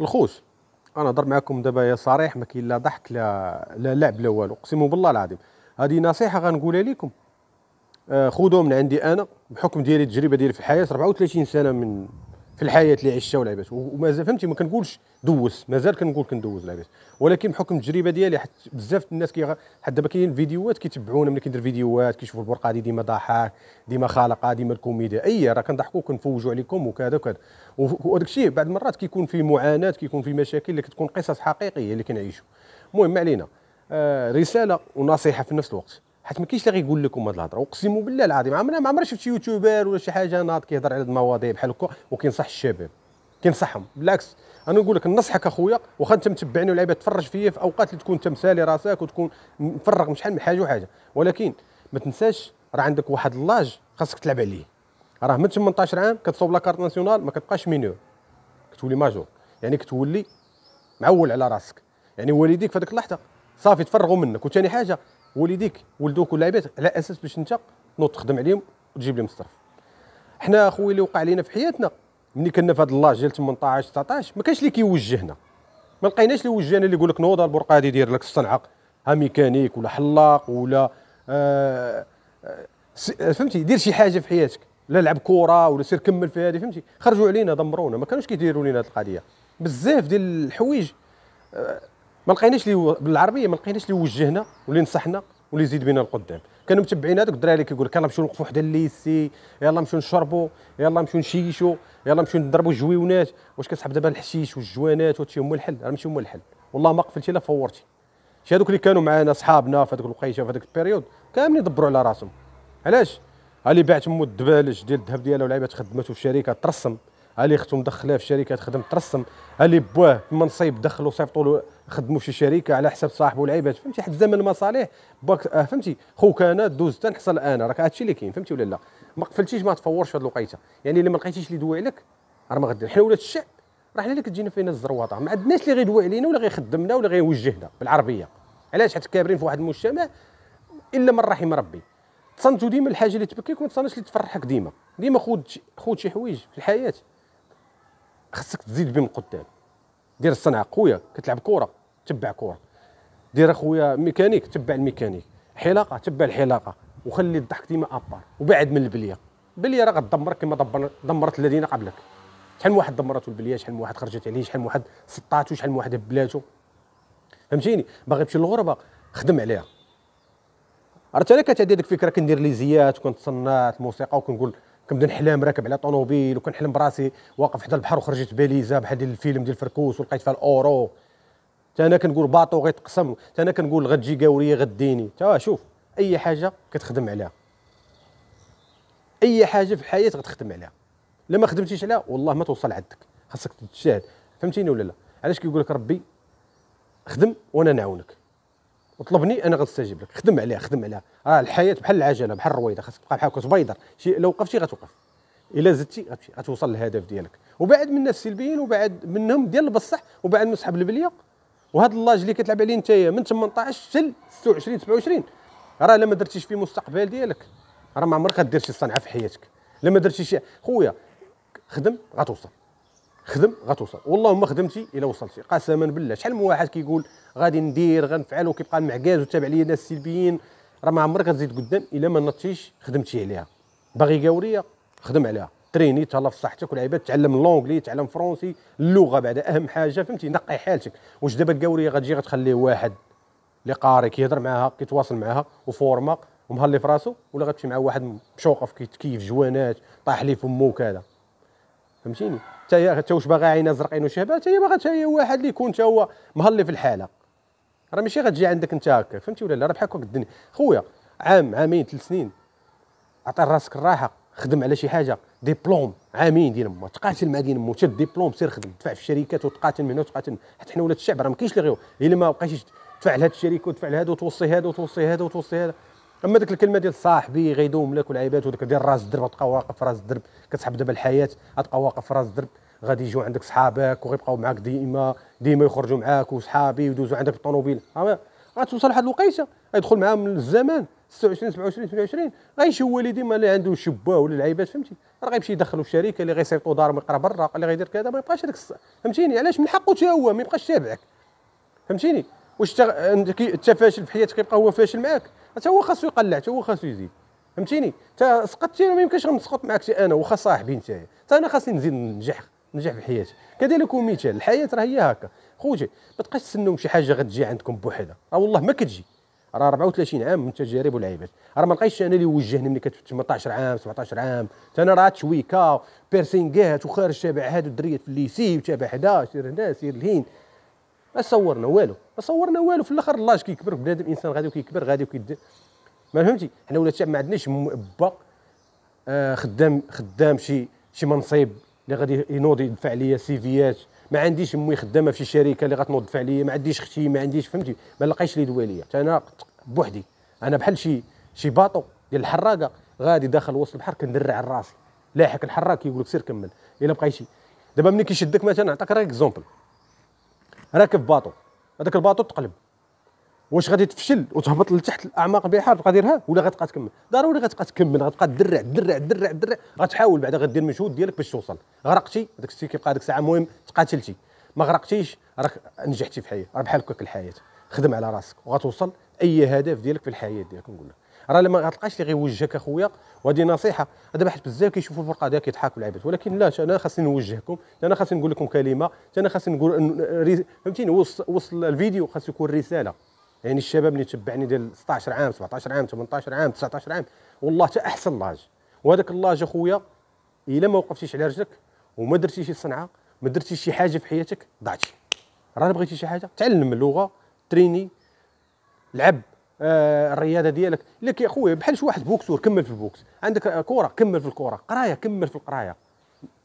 الخوش انا نهضر معكم دابا صريح ما كاين لا ضحك لا لا لعب لا والو اقسم بالله العظيم هذه نصيحه غنقولها لكم آه خذوها من عندي انا بحكم ديالي التجربه ديالي في الحياه 34 سنه من في الحياه اللي عشتها ولعبات ومازال فهمتي ما كنقولش دوز مازال كنقول كندوز لعبات ولكن بحكم التجربه ديالي حتى بزاف الناس كي حتى دابا كاين فيديوهات كيتبعونا ملي كندير فيديوهات كيشوفوا البرقه هذه ديما ضحك ديما خالقه ديما الكوميديا اي راه كنضحكوا كنفوجوا عليكم وكذا وكذا وداك الشيء بعض المرات كيكون فيه معاناه كيكون فيه مشاكل اللي كتكون قصص حقيقيه اللي كنعيشوا المهم ما علينا آه رساله ونصيحه في نفس الوقت حيت ما كاينش اللي غيقول لكم هذه الهضره اقسم بالله العظيم عمرنا ما عمري شفت شي يوتيوبر ولا شي حاجه ناض كيهضر على هذه المواضيع بحال هكا وكينصح الشباب كينصحهم بالعكس انا نقول لك نصحك اخويا واخا انت متبعني والعيبه تفرج فيا في اوقات اللي تكون انت مسالي راسك وتكون مفرغ من شحال من حاجه وحاجه ولكن ما تنساش راه عندك واحد اللاج خاصك تلعب عليه راه من 18 عام كتصوب لاكارت ناسيونال ما كتبقاش مينور كتولي ماجور يعني كتولي معول على راسك يعني والديك في هذيك اللحظه صافي تفرغوا منك وثاني حاجه والديك ولدوك واللاعبات على اساس باش انت تنوض تخدم عليهم وتجيب لهم الصرف حنا اخويا اللي وقع علينا في حياتنا ملي كنا في هذا اللاج ديال 18 19 ما كانش اللي كيوجهنا ما لقيناش اللي وجهنا اللي يقول لك نوض البرقه هذه دير لك الصنعه ها ميكانيك ولا حلاق ولا آه, آه، فهمتي دير شي حاجه في حياتك لا لعب كره ولا سير كمل في هذه فهمتي خرجوا علينا دمرونا ما كانوش كيديروا لنا هذه القضيه بزاف ديال الحوايج آه ما لقيناش اللي بالعربيه ما لقيناش اللي وجهنا واللي نصحنا واللي يزيد بينا لقدام كانوا متبعين هذوك الدراري كيقول لك يلاه نمشيو نوقفوا حدا الليسي يلاه نمشيو نشربوا يلاه نمشيو نشيشوا يلاه نمشيو نضربوا الجويونات واش كتسحب دابا الحشيش والجوانات وهادشي هما الحل راه ماشي هما الحل والله ما قفلتي لا فورتي شي هذوك اللي كانوا معنا صحابنا في هذيك الوقيته في هذيك البيريود كاملين دبروا على راسهم علاش اللي باعت مو الدبالج ديال الذهب ديالها ولعيبه خدمته في شركه ترسم اللي اختو مدخلاه في شركه تخدم ترسم اللي بواه في منصيب دخلوا صيفطوا له خدموا في شي شركه على حساب صاحبه والعيبات فهمتي حد زمن مصالح باك آه فهمتي خوك انا دوز تنحصل انا راك هادشي اللي كاين فهمتي ولا لا ما قفلتيش ما تفورش هاد الوقيته يعني اللي ما لقيتيش اللي يدوي عليك راه ما غدير حنا ولاد الشعب راه حنا اللي كتجينا فينا الزرواطه ما عندناش اللي غيدوي علينا ولا غيخدمنا ولا غيوجهنا بالعربيه علاش حيت كابرين في واحد المجتمع الا من رحم ربي تصنتوا ديما الحاجه اللي تبكيك وما تصنتش اللي تفرحك ديما ديما خود خود شي حوايج في الحياه خصك تزيد بهم قدام دير الصنعه قويه كتلعب كره تبع كره دير اخويا ميكانيك تبع الميكانيك حلاقه تبع الحلاقه وخلي الضحك ديما ابار وبعد من البليه البليه راه غدمرك كما دمرت الذين قبلك شحال من واحد دمرته البليه شحال من واحد خرجت عليه شحال من واحد سطاتو شحال من واحد هبلاته فهمتيني باغي يمشي للغربه خدم عليها عرفت انا كانت عندي هذيك الفكره كندير ليزيات وكنتصنت الموسيقى وكنقول كنبدا نحلم راكب على طوموبيل وكنحلم براسي واقف حدا البحر وخرجت باليزا بحال ديال الفيلم ديال الفركوس ولقيت فيها الاورو حتى انا كنقول باطو غيتقسم حتى انا كنقول غتجي قاوريه غديني تا شوف اي حاجه كتخدم عليها اي حاجه في الحياه غتخدم عليها الا ما خدمتيش عليها والله ما توصل عندك خاصك تجتهد فهمتيني ولا لا علاش كيقول لك ربي خدم وانا نعاونك وطلبني انا غنستجيب لك خدم عليها خدم عليها راه الحياه بحال العجله بحال الرويضه خاصك تبقى بحال كتبيضر شي لو وقفتي غتوقف الا زدتي غتمشي غتوصل للهدف ديالك وبعد من الناس السلبيين وبعد منهم ديال البصح وبعد من صحاب البليه وهذا اللاج اللي كتلعب عليه نتايا من 18 حتى 26 27 راه الا ما درتيش في المستقبل ديالك راه ما عمرك غدير شي صنعه في حياتك الا ما درتي شي خويا خدم غتوصل خدم غتوصل والله ما خدمتي الا وصلتي قسما بالله شحال من واحد كيقول غادي ندير غنفعل وكيبقى معكاز وتابع ليا الناس السلبيين راه ما عمرك غتزيد قدام الا ما نطيتيش خدمتي عليها باغي قاوريه خدم عليها تريني تهلا في صحتك والعباد تعلم لونجلي تعلم فرونسي اللغه بعد اهم حاجه فهمتي نقي حالتك واش دابا القاوريه غتجي غتخليه واحد اللي قاري كيهضر معاها كيتواصل معاها وفورما ومهلي في راسو ولا غتمشي مع واحد مشوقف كيتكيف جوانات طاح ليه فمو وكذا فهمتيني حتى هي حتى واش باغا عينها زرقين وشابه حتى هي باغا حتى هي واحد اللي يكون حتى هو مهلي في الحاله راه ماشي غتجي عندك انت هكا فهمتي ولا لا راه بحال هكاك الدنيا خويا عام عامين ثلاث سنين عطي راسك الراحه خدم على شي حاجه ديبلوم عامين ديال ما تقاتل مع دين مو تشد ديبلوم سير خدم دفع في الشركات وتقاتل من هنا وتقاتل حتى حنا ولاد الشعب راه ما كاينش اللي غير الا ما بقيتيش تدفع لهاد الشركه وتدفع لهاد وتوصي هاد وتوصي هاد وتوصي هذا اما ديك الكلمه ديال صاحبي غيدوم لك والعيبات وديك ديال راس الدرب غتبقى واقف في راس الدرب كتسحب دابا الحياه غتبقى واقف في راس الدرب غادي يجيو عندك صحابك وغيبقاو معاك ديما ديما يخرجوا معاك وصحابي ويدوزوا عندك الطوموبيل غتوصل لواحد الوقيته غيدخل معاهم الزمان 26 27 28 غيمشي هو اللي ديما اللي عنده شباه ولا العيبات فهمتي راه غيمشي يدخلو الشركه اللي غيصيفطو دارهم يقرا برا اللي غيدير كذا ما يبقاش هذاك فهمتيني علاش من حقه حتى هو ما يبقاش تابعك فهمتيني واش انت فاشل في حياتك كيبقى هو فاشل معاك حتى هو خاصو يقلع حتى هو خاصو يزيد فهمتيني حتى انا ما يمكنش نسقط معاك حتى انا واخا صاحبي انت حتى انا خاصني نزيد ننجح ننجح في حياتي كذلك مثال الحياه راه هي هكا خوتي ما تبقاش تسنوا شي حاجه غتجي عندكم بوحدها راه والله ما كتجي راه 34 عام من تجارب والعيبات راه ما لقيتش انا اللي وجهني ملي كنت 18 عام 17 عام انا راه تشويكه بيرسينغات وخارج تابع هذا الدريات في الليسي وتابع حدا سير هنا سير لهين ما صورنا والو ما صورنا والو في الاخر الله كيكبر بنادم الانسان غادي كيكبر غادي وكيد ما فهمتي حنا ولا ما عندناش با آه خدام خدام شي شي منصب اللي غادي ينوض يدفع ليا سيفيات ما عنديش امي خدامه في شي شركه اللي غتنوض تدفع ليا ما عنديش اختي ما عنديش فهمتي ما لقيتش لي دواليه حتى انا بوحدي انا بحال شي شي باطو ديال الحراقه غادي داخل وسط البحر كندرع راسي لاحق الحراك كيقول لك سير كمل الا بقيتي دابا ملي كيشدك مثلا نعطيك راه اكزومبل راكب باطو هذاك الباطو تقلب واش غادي تفشل وتهبط لتحت الاعماق البحار تبقى ديرها ولا غتبقى تكمل ضروري غتبقى تكمل غتبقى درع درع درع درع غتحاول بعدا غدير المجهود ديالك باش توصل غرقتي هذاك الشيء كيبقى هذيك الساعه مهم تقاتلتي ما غرقتيش راك نجحتي في الحياه راه بحال هكاك الحياه خدم على راسك وغتوصل اي هدف ديالك في الحياه ديالك نقول لك راه ما غتلقاش اللي غيوجهك اخويا وهذه نصيحه دابا حيت بزاف كيشوفوا الفرقه هذا كيضحكوا العباد ولكن لا انا خاصني نوجهكم انا خاصني نقول لكم كلمه انا خاصني نقول فهمتيني وصل, وصل الفيديو خاص يكون رساله يعني الشباب اللي تبعني ديال 16 عام 17 عام 18 عام 19 عام والله حتى احسن لاج وهذاك اللاج اخويا الا ما وقفتيش على رجلك وما درتيش صنعه ما درتيش شي حاجه في حياتك ضعتي راه بغيتي شي حاجه تعلم اللغه تريني لعب آه، الرياضه ديالك لك يا خويا بحال شي واحد بوكسور كمل في البوكس عندك كره كمل في الكره قرايه كمل في القرايه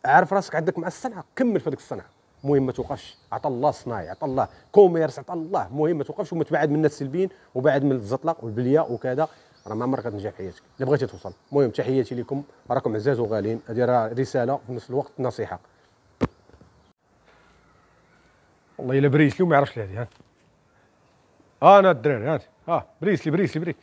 عارف راسك عندك مع الصنعه كمل في هذيك الصنعه المهم ما توقفش عطى الله صناعي عطى الله كوميرس عطى الله المهم ما توقفش وما تبعد من الناس السلبيين وبعد من الزطلق والبليه وكذا راه ما عمرك غتنجح في حياتك الا بغيتي توصل المهم تحياتي لكم راكم عزاز وغالين هذه راه رساله في نفس الوقت نصيحه والله الا بريت لي يعرفش عرفتش ها اه انا الدراري هاتي اه بريسلي بريسلي بريسلي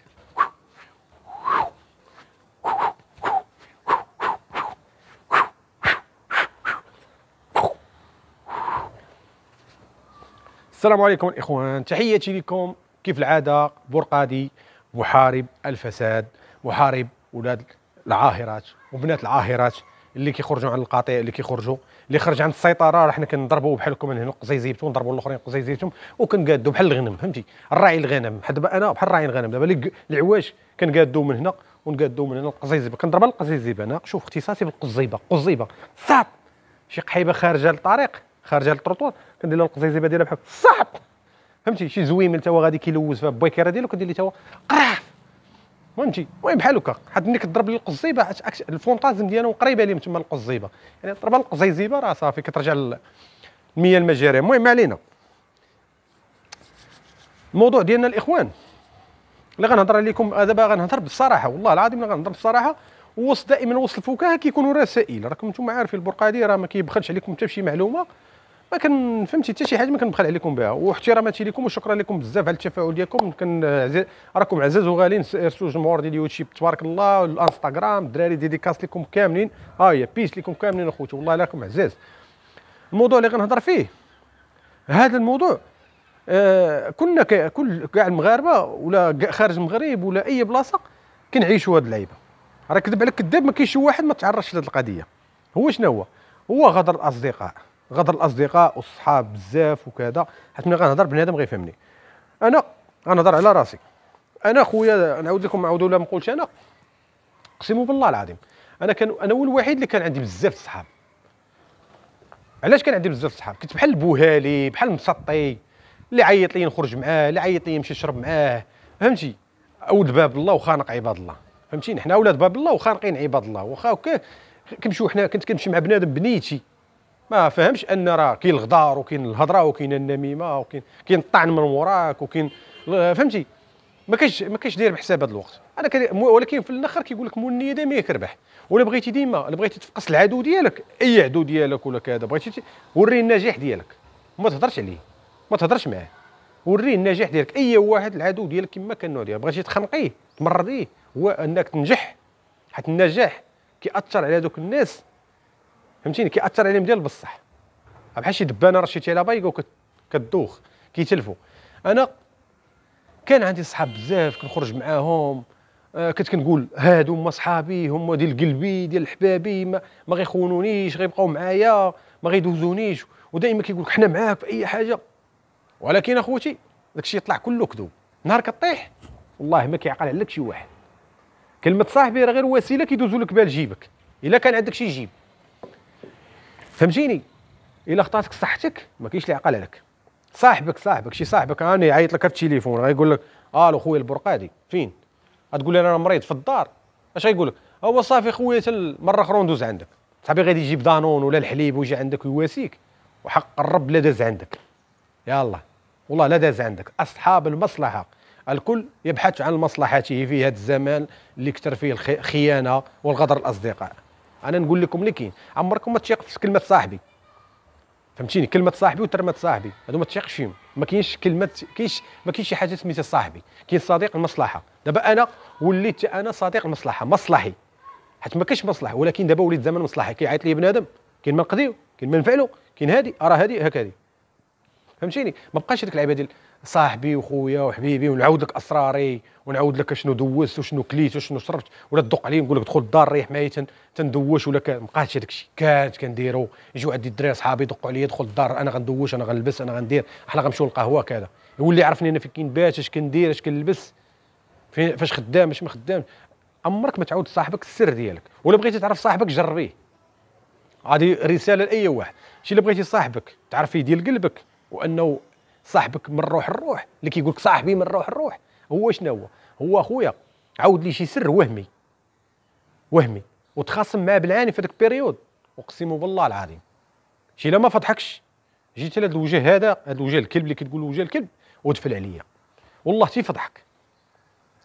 السلام عليكم الاخوان تحياتي لكم كيف العاده برقادي محارب الفساد محارب ولاد العاهرات وبنات العاهرات اللي كيخرجوا عن القطيع اللي كيخرجوا اللي خرج عن السيطره راه حنا كنضربوا بحالكم من هنا قزي زيتون نضربوا الاخرين قزي زيتون وكنقادوا بحال الغنم فهمتي الراعي الغنم حد انا بحال راعي الغنم دابا العواش كنقادوا من هنا ونقادوا من هنا القزيزبه كنضرب القزيزبه انا شوف اختصاصي بالقزيبه قزيبه صاب شي قحيبه خارجه للطريق خارجه للطروطوار كندير لها القزيزبه ديالها بحال صاب فهمتي شي زويمل تا هو غادي كيلوز فيها بويكيره ديالو كندير لي تا هو قراف فهمتي المهم بحال هكا حد ملي كضرب القزيبه الفونتازم ديالهم قريبه لهم تما القزيبه يعني ضربه القزيزيبه راه صافي كترجع المياه المجاريه المهم ما علينا الموضوع ديالنا الاخوان اللي غنهضر عليكم آه، دابا غنهضر بالصراحه والله العظيم اللي غنهضر بالصراحه وسط دائما وسط الفكاهه كيكونوا رسائل راكم نتوما عارفين البرقادي راه ما كيبخلش عليكم حتى بشي معلومه ما كان فهمتي حتى شي حاجه ما كنبخل عليكم بها واحتراماتي لكم وشكرا لكم بزاف على التفاعل ديالكم كن راكم عزاز وغالين سيرتو الجمهور ديال اليوتيوب تبارك الله والانستغرام الدراري ديديكاس لكم كاملين ها هي بيس لكم كاملين اخوتي والله راكم عزاز الموضوع اللي غنهضر فيه هذا الموضوع آه كنا كل كاع المغاربه ولا خارج المغرب ولا اي بلاصه كنعيشوا هذه اللعيبه راه كذب عليك كذاب ما كاينش واحد ما تعرضش لهذه القضيه هو شنو هو هو غدر الاصدقاء غدر الاصدقاء والصحاب بزاف وكذا حيت ملي غنهضر بنادم غيفهمني انا غنهضر على راسي انا خويا نعاود لكم نعاودوا لا ما نقولش انا اقسم بالله العظيم انا كان انا هو الوحيد اللي كان عندي بزاف الصحاب علاش كان عندي بزاف الصحاب كنت بحال بوهالي بحال مسطي اللي عيط لي نخرج معاه اللي عيط لي نمشي نشرب معاه فهمتي اولد باب الله وخانق عباد الله فهمتي حنا اولاد باب الله وخانقين عباد الله واخا كنمشيو حنا كنت كنمشي مع بنادم بنيتي ما فهمش ان راه كاين الغدار وكاين الهضره وكاين النميمه وكاين كاين الطعن من وراك وكاين فهمتي ما كاينش ما كاينش داير بحساب هذا الوقت انا ولكن في الاخر كيقول لك مني ديما كربح ولا بغيتي ديما الا بغيتي تفقس العدو ديالك اي عدو ديالك ولا كذا بغيتي وري النجاح ديالك ما تهضرش عليه ما تهضرش معاه وريه النجاح ديالك اي واحد العدو ديالك كما كان ديالك بغيتي تخنقيه تمرضيه هو انك تنجح حيت النجاح كيأثر على ذوك الناس فهمتيني كيأثر عليهم ديال بصح بحال شي دبانه رشيتي على بايك وكتدوخ كيتلفوا انا كان عندي صحاب بزاف كنخرج معاهم آه، كنت كنقول هادو هما صحابي هما ديال قلبي ديال حبابي ما, ما غيخونونيش غيبقاو معايا ما غيدوزونيش ودائما كيقول لك حنا معاك في اي حاجه ولكن اخوتي داكشي يطلع كله كذوب نهار كطيح والله ما كيعقل عليك شي واحد كلمه صاحبي راه غير وسيله كيدوزوا لك بالجيبك الا كان عندك شي جيب فهمتيني الا خطاتك صحتك ما كاينش اللي عقل عليك صاحبك صاحبك شي صاحبك راني يعيط لك في التليفون غيقول لك الو خويا البرقادي فين غتقول له انا مريض في الدار اش غيقول لك هو صافي خويا حتى مره اخرى ندوز عندك صاحبي غادي يجيب دانون ولا الحليب ويجي عندك ويواسيك وحق الرب لا داز عندك يلا والله لا داز عندك اصحاب المصلحه الكل يبحث عن مصلحته في هذا الزمان اللي كثر فيه الخيانه والغدر الاصدقاء انا نقول لكم اللي كاين عمركم ما تثيقش في كلمه صاحبي فهمتيني كلمه صاحبي وترمه صاحبي هادو ما تثيقش فيهم ما كاينش كلمه كاينش ما كاينش شي حاجه سميتها صاحبي كاين صديق المصلحه دابا انا وليت انا صديق المصلحه مصلحي حيت ما كاينش مصلحه ولكن دابا وليت زمن مصلحي كيعيط لي بنادم كاين ما نقضيو كاين ما نفعلو كاين هادي راه هادي هكا هادي فهمتيني ما بقاش هذيك العباده ديال صاحبي وخويا وحبيبي ونعاود لك اسراري ونعاود لك شنو دوزت وشنو كليت وشنو شربت ولا تدق عليه نقول لك دخل الدار ريح معايا تندوش ولا ما بقاش هذاك الشيء كانت كنديرو يجوا عندي الدراري صحابي يدقوا عليا دخل الدار انا غندوش انا غنلبس انا غندير حنا غنمشيو للقهوه كذا يولي يعرفني انا فين كنبات اش كندير اش كنلبس فاش خدام اش ما خدامش عمرك ما تعاود صاحبك السر ديالك ولا بغيتي تعرف صاحبك جربيه هذه رساله لاي واحد شي اللي بغيتي صاحبك تعرف فيه ديال قلبك وانه صاحبك من روح الروح اللي كيقول لك صاحبي من روح الروح هو شنو هو هو خويا عاود لي شي سر وهمي وهمي وتخاصم معاه بالعاني في ذاك البيريود اقسم بالله العظيم شي لا ما فضحكش جيت لهذا الوجه هذا هذا الوجه الكلب اللي كتقول وجه الكلب ودفل عليا والله تيفضحك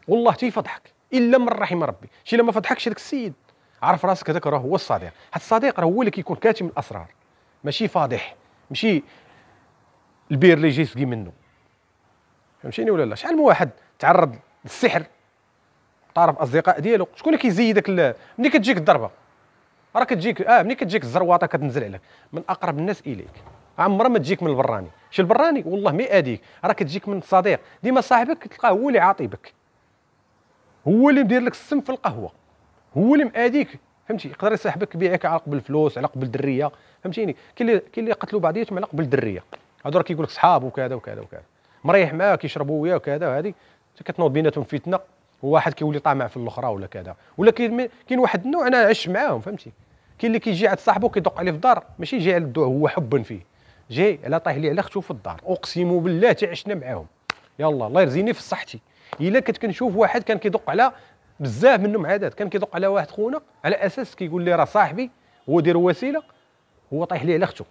والله تيفضحك الا من رحم ربي شي لا ما فضحكش هذاك السيد عرف راسك هذاك راه هو الصديق هذا الصديق راه هو اللي كيكون كاتم الاسرار ماشي فاضح ماشي البير اللي يجي يسقي منه فهمتيني ولا لا شحال من واحد تعرض للسحر طرف اصدقاء ديالو شكون اللي كيزيد داك ملي كتجيك الضربه راه كتجيك اه ملي كتجيك الزرواطه كتنزل عليك من اقرب الناس اليك عمرها ما تجيك من البراني شي البراني والله ما اديك راه كتجيك من صديق ديما صاحبك تلقاه هو اللي عاطيبك هو اللي مدير لك السم في القهوه هو اللي مآديك فهمتي يقدر يصاحبك يبيعك على قبل الفلوس على قبل الدريه فهمتيني كاين اللي كاين اللي قتلوا بعضياتهم على قبل الدريه راه كيقول لك صحاب وكذا وكذا وكذا مريح معاه كيشربوا وياه وكذا وهذه كتنوض بيناتهم فتنه وواحد كيولي طامع في الاخرى ولا كذا ولا كاين واحد النوع انا عشت معاهم فهمتي كاين اللي كيجي عند صاحبه كيدق عليه في الدار ماشي جاي على الدعوة هو حبا فيه جاي على طايح لي على خشوف في الدار اقسم بالله تعشنا معاهم يلا الله يرزيني في صحتي الا كنت كنشوف واحد كان كيدق على بزاف منهم عادات كان كيدق على واحد خونا على اساس كيقول لي راه صاحبي هو دير وسيله هو طايح لي على خشوف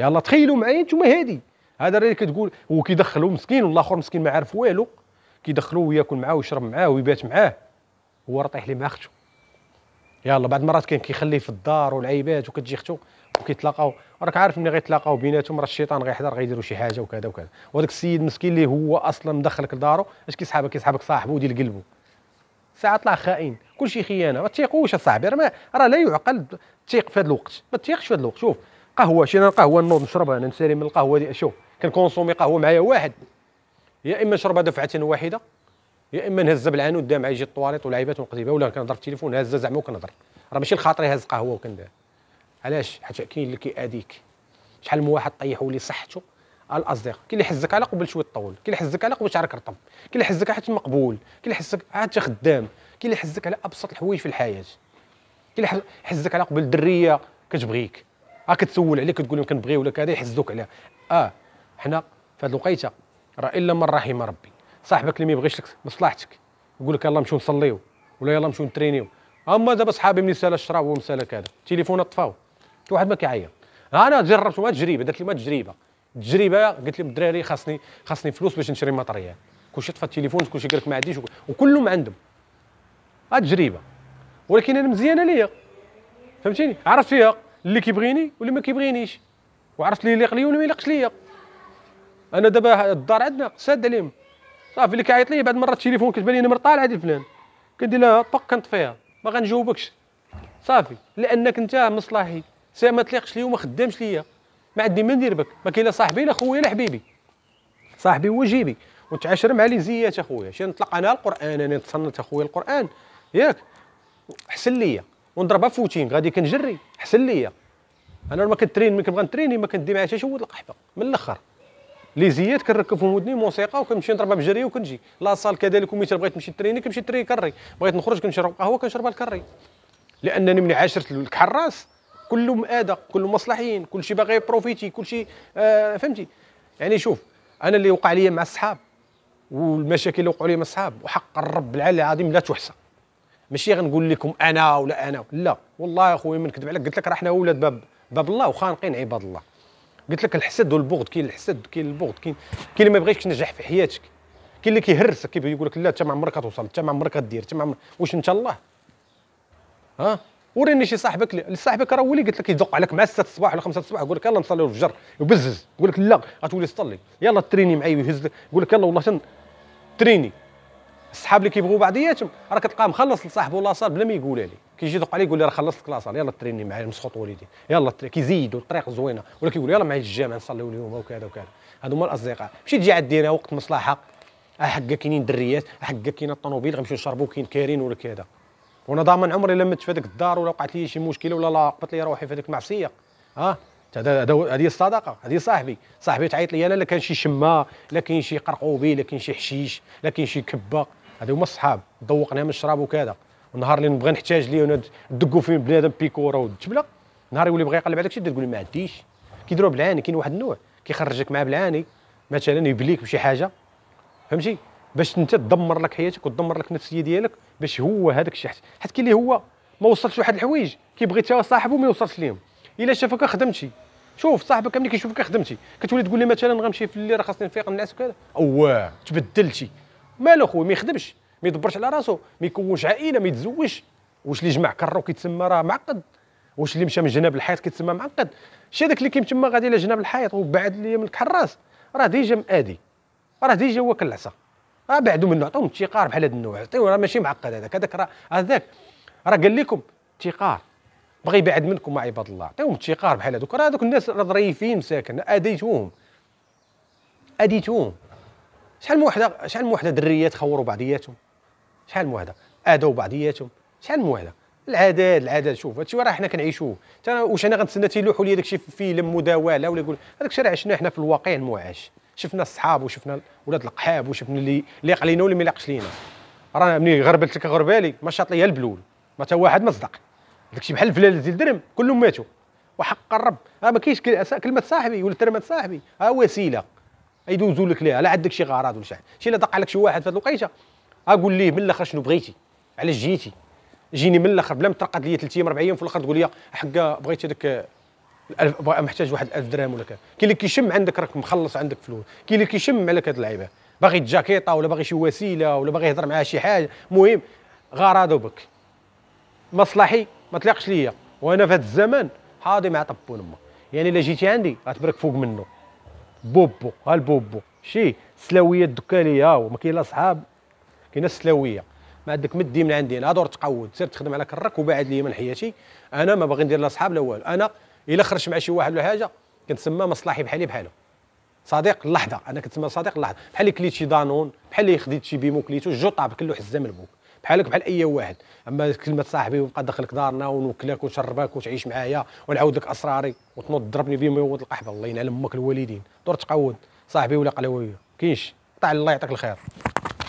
يلا تخيلوا معايا انتم هادي هذا الراجل كتقول وكيدخلو مسكين والاخر مسكين ما عارف والو كيدخلو وياكل معاه ويشرب معاه ويبات معاه هو راه طيح ليه مع اختو يلا بعض المرات كان كيخليه في الدار والعيبات وكتجي اختو وكيتلاقاو راك عارف ملي غيتلاقاو بيناتهم راه الشيطان غيحضر غيديروا شي حاجه وكذا وكذا وهذاك السيد مسكين اللي هو اصلا مدخلك لدارو اش كيسحابك كيسحابك صاحبه وديال قلبه ساعه طلع خائن كلشي خيانه ما تيقوش اصاحبي راه لا يعقل تيق في هذا الوقت ما تيقش في هذا الوقت شوف قهوه شينا القهوه نوض نشربها انا نسالي من القهوه دي شوف كنكونسومي قهوه معايا واحد يا اما نشربها دفعه واحده يا اما نهزها بالعانود دا معايا يجي الطواليط ولعيبات ونقضي بها ولا كنهضر في التليفون هازه زعما وكنهضر راه ماشي لخاطري هاز قهوه وكندير علاش حيت كاين اللي كيأذيك شحال من واحد طيحوا لي صحته الاصدقاء كاين اللي حزك على قبل شويه طول كاين اللي حزك على قبل شعرك رطب كاين اللي حزك حيت مقبول كاين اللي حزك عاد خدام كاين اللي حزك على ابسط الحوايج في الحياه كاين اللي حزك على قبل دريه كتبغيك هاك تسول عليك كتقول لهم كنبغي ولا كذا يحزوك عليها اه حنا في هذه الوقيته راه الا من رحم ربي صاحبك اللي ما يبغيش لك مصلحتك يقول لك يلاه نمشيو نصليو ولا يلاه نمشيو نترينيو اما دابا صحابي ملي سال الشراب هو كذا التليفون طفاو حتى واحد ما كيعيط انا جربت ما تجربه درت لي ما تجربه تجربه قلت لهم الدراري خاصني خاصني فلوس باش نشري ماتريال كلشي طفى التليفون كلشي قال لك ما عنديش وكلهم عندهم تجربه ولكن انا مزيانه ليا فهمتيني عرفت فيها اللي كيبغيني واللي ما كيبغينيش وعرفت لي يليق ليا واللي ما يليقش ليا انا دابا الدار عندنا ساد عليهم صافي اللي كيعيط ليا بعد مره التليفون كتبان لي نمر طالعه ديال فلان كندير لها طق كنطفيها ما غنجاوبكش صافي لانك انت مصلحي سي ما تليقش ليا وما خدامش ليا ما عندي ما ندير بك ما كاين لا صاحبي لا خويا لا حبيبي صاحبي هو جيبي ونتعاشر مع لي زيات اخويا شنو نطلق انا القران انا نتصنت اخويا القران ياك احسن ليا ونضربها فوتين غادي كنجري حسن ليا انا ما كنترين ملي كنبغي نتريني ما كندي معايا حتى شوط القحبه من الاخر لي زيات كنركب في ودني موسيقى وكنمشي نضربها بجري وكنجي لا صال كذلك وميتر بغيت نمشي تريني كنمشي تري كري بغيت نخرج كنشرب قهوه كنشربها الكري لانني من عاشرت الكحراس كلهم مآدة كلهم مصلحيين كلشي باغي بروفيتي كلشي آه فهمتي يعني شوف انا اللي وقع لي مع الصحاب والمشاكل اللي وقعوا لي مع الصحاب وحق الرب العالي العظيم لا تحصى ماشي غنقول لكم انا ولا انا لا والله يا خويا ما نكذب عليك قلت لك راه حنا ولاد باب باب الله وخانقين عباد الله قلت لك الحسد والبغض كاين الحسد كاين البغض كاين كاين اللي ما بغيتش تنجح في حياتك كاين اللي كيهرسك كيبغي يقول لك لا انت ما عمرك غتوصل انت ما عمرك غدير انت ما عمرك واش انت الله ها وريني شي صاحبك لصاحبك راه هو اللي قلت لك يدق عليك مع 6 الصباح ولا 5 الصباح يقول لك يلا نصلي الفجر يبزز يقول لك لا غتولي تصلي يلا تريني معايا ويهز يقول لك يلا والله تن تريني السحاب اللي كيبغوا بعضياتهم راه كتلقاه مخلص لصاحبه لاصال بلا ما يقولها لي كيجي يدق عليه يقول لي راه خلصت كلاصال يلا تريني معايا نسخط وليدي يلا كيزيدوا الطريق زوينه ولا كيقول يلا معايا الجامع نصليو اليوم وكذا وكذا هادو هما الاصدقاء ماشي تجي عاد ديرها وقت مصلحه أه حقا كاينين دريات أه حقا كاين الطوموبيل غنمشيو نشربو كاين كارين ولا كذا وانا ضامن عمري الا مت في هذيك الدار ولا وقعت لي شي مشكله ولا لاقبت لي روحي في هذيك المعصيه ها أه؟ هذا هذه الصدقه هذه صاحبي صاحبي تعيط لي انا لا كان شي شما لا كاين شي قرقوبي لا كاين شي حشيش لا كاين شي كبه هذو هما الصحاب ذوقنا من الشراب وكذا النهار اللي نبغي نحتاج ليه ندقوا فيه بنادم بيكوره وتبله نهار يولي بغى يقلب على داكشي تقول ما عنديش كيديروا بالعاني كاين واحد النوع كيخرجك معاه بالعاني مثلا يبليك بشي حاجه فهمتي باش انت تدمر لك حياتك وتدمر لك النفسيه ديالك باش هو هذاك الشيء حيت كاين اللي هو ما وصلش لواحد الحوايج كيبغي حتى صاحبه ما يوصلش ليهم الا شافك خدمتي شوف صاحبك ملي كيشوفك خدمتي كتولي تقول لي مثلا غنمشي في الليل راه خاصني نفيق نعس وكذا اواه تبدلتي مالو خويا ما يخدمش ما يدبرش على راسو ما يكونش عائله ما يتزوجش واش اللي جمع كرو كيتسمى راه معقد واش اللي مشى من جناب الحيط كيتسمى معقد شي هذاك اللي كيم تما غادي الى جناب الحيط وبعد ليا من الكحراس راه ديجا مآدي راه ديجا هو كالعصا راه بعدو منه عطوهم التيقار بحال هذا النوع عطيو راه ماشي معقد هذاك هذاك راه هذاك راه قال لكم تيقار بغى يبعد منكم مع عباد الله عطيهم التيقار بحال هذوك راه هذوك الناس راه ظريفين مساكن اديتوهم اديتوهم شحال من وحده شحال من وحده دريات خوروا بعضياتهم شحال من وحده اذوا بعضياتهم شحال من وحده العداد العداد شوف هادشي راه حنا كنعيشوه واش انا غنتسنى تيلوحوا لي داكشي في فيلم مداوله ولا يقول هذاك الشيء راه عشناه حنا في الواقع المعاش شفنا الصحاب وشفنا ولاد القحاب وشفنا اللي لاق علينا واللي ما لاقش لينا راه ملي غربلت لك غربالي ما شاط ليا البلول ما تا واحد ما صدق داكشي بحال الفلال ديال الدرهم كلهم ماتوا وحق الرب راه ما كاينش كلمه صاحبي ولا ترمه صاحبي ها آه، وسيله يدوزوا لك ليها لا عندك شي غرض ولا شي حاجه شي لا دق عليك شي واحد في هذه الوقيته اقول ليه من الاخر شنو بغيتي علاش جيتي جيني من الاخر بلا ما ترقد ليا ثلاث ايام اربع ايام في الاخر تقول لي حق بغيت هذاك محتاج واحد 1000 درهم ولا كذا كاين اللي كيشم عندك راك مخلص عندك فلوس كاين اللي كيشم عليك هاد اللعيبه باغي جاكيطه ولا باغي شي وسيله ولا باغي يهضر معاه شي حاجه المهم غرضه بك مصلحي ما تلاقش ليا وانا في هذا الزمان حاضي مع طب ونما يعني الا جيتي عندي غتبرك فوق منه بوبو ها البوبو شي السلاويه الدكانيه ها هو ما كاين لا صحاب كاينه السلاويه ما عندك مدي من عندي انا دور تقود سير تخدم على كرك وبعد لي من حياتي انا ما باغي ندير لا صحاب لا والو انا الا خرجت مع شي واحد ولا حاجه كنتسمى مصلحي بحالي بحاله صديق اللحظه انا كنتسمى صديق اللحظه بحال اللي كليت شي دانون بحال اللي خديت شي بيمو كليتو جو طاب له حزه من بوك بحالك بحال اي واحد اما كلمه صاحبي ونبقى داخلك دارنا ونوكلك ونشربك وتعيش معايا ونعاود لك اسراري وتنوض تضربني بهم ويوض القحبه الله ينعل امك الوالدين دور تقود صاحبي ولا قلاويه كاينش طلع طيب، الله يعطيك الخير